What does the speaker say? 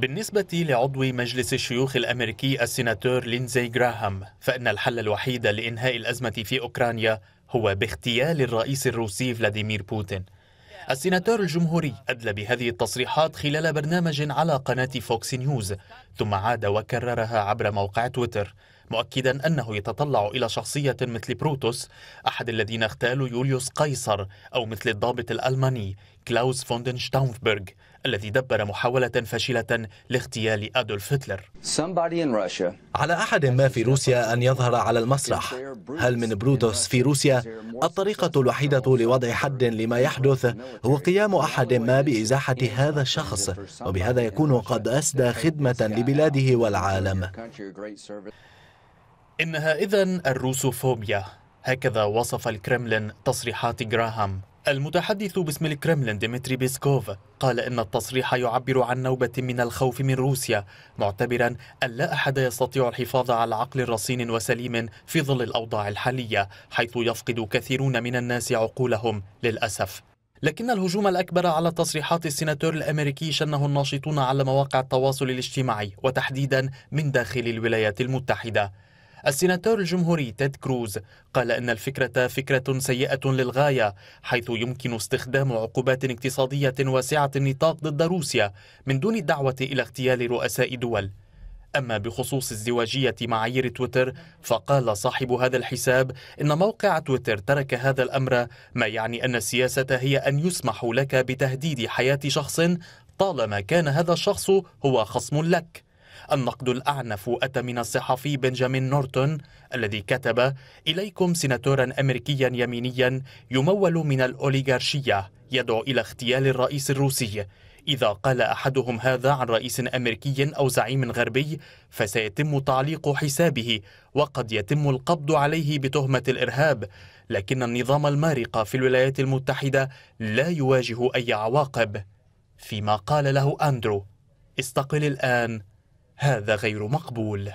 بالنسبة لعضو مجلس الشيوخ الأمريكي السيناتور لينزي جراهام فإن الحل الوحيد لإنهاء الأزمة في أوكرانيا هو باغتيال الرئيس الروسي فلاديمير بوتين السيناتور الجمهوري أدلى بهذه التصريحات خلال برنامج على قناة فوكس نيوز ثم عاد وكررها عبر موقع تويتر مؤكدا أنه يتطلع إلى شخصية مثل بروتوس أحد الذين اغتالوا يوليوس قيصر أو مثل الضابط الألماني كلاوس فوندن شتاونفبرغ الذي دبر محاولة فاشلة لاغتيال أدولف هتلر على أحد ما في روسيا أن يظهر على المسرح هل من بروتوس في روسيا؟ الطريقة الوحيدة لوضع حد لما يحدث هو قيام أحد ما بإزاحة هذا الشخص وبهذا يكون قد أسدى خدمة لبلاده والعالم إنها إذا الروسوفوبيا هكذا وصف الكرملين تصريحات جراهام المتحدث باسم الكرملين ديمتري بيسكوف قال إن التصريح يعبر عن نوبة من الخوف من روسيا معتبرا أن لا أحد يستطيع الحفاظ على عقل رصين وسليم في ظل الأوضاع الحالية حيث يفقد كثيرون من الناس عقولهم للأسف لكن الهجوم الأكبر على تصريحات السيناتور الأمريكي شنه الناشطون على مواقع التواصل الاجتماعي وتحديدا من داخل الولايات المتحدة السيناتور الجمهوري تيد كروز قال إن الفكرة فكرة سيئة للغاية حيث يمكن استخدام عقوبات اقتصادية واسعة النطاق ضد روسيا من دون الدعوة إلى اغتيال رؤساء دول أما بخصوص ازدواجية معايير تويتر فقال صاحب هذا الحساب إن موقع تويتر ترك هذا الأمر ما يعني أن السياسة هي أن يسمح لك بتهديد حياة شخص طالما كان هذا الشخص هو خصم لك النقد الأعنف أتى من الصحفي بنجامين نورتون الذي كتب إليكم سيناتورا أمريكيا يمينيا يمول من الأوليغارشية يدعو إلى اغتيال الرئيس الروسي إذا قال أحدهم هذا عن رئيس أمريكي أو زعيم غربي فسيتم تعليق حسابه وقد يتم القبض عليه بتهمة الإرهاب لكن النظام المارق في الولايات المتحدة لا يواجه أي عواقب فيما قال له أندرو استقل الآن هذا غير مقبول